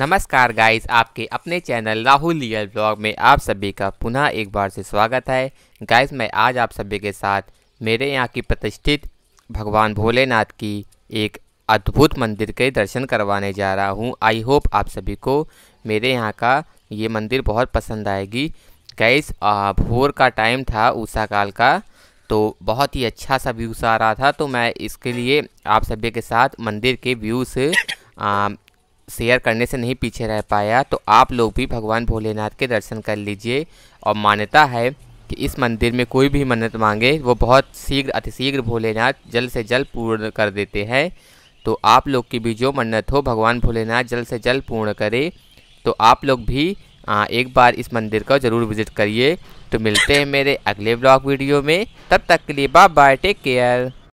नमस्कार गाइस आपके अपने चैनल राहुल लियल ब्लॉग में आप सभी का पुनः एक बार से स्वागत है गाइस मैं आज आप सभी के साथ मेरे यहाँ की प्रतिष्ठित भगवान भोलेनाथ की एक अद्भुत मंदिर के दर्शन करवाने जा रहा हूँ आई होप आप सभी को मेरे यहाँ का ये मंदिर बहुत पसंद आएगी गाइस भोर का टाइम था ऊषा काल का तो बहुत ही अच्छा सा व्यूज़ आ रहा था तो मैं इसके लिए आप सभी के साथ मंदिर के व्यूज़ शेयर करने से नहीं पीछे रह पाया तो आप लोग भी भगवान भोलेनाथ के दर्शन कर लीजिए और मान्यता है कि इस मंदिर में कोई भी मन्नत मांगे वो बहुत शीघ्र अतिशीघ्र भोलेनाथ जल्द से जल्द पूर्ण कर देते हैं तो आप लोग की भी जो मन्नत हो भगवान भोलेनाथ जल्द से जल्द पूर्ण करे तो आप लोग भी आ, एक बार इस मंदिर का ज़रूर विज़िट करिए तो मिलते हैं मेरे अगले ब्लॉग वीडियो में तब तक के लिए बाय बाय टेक केयर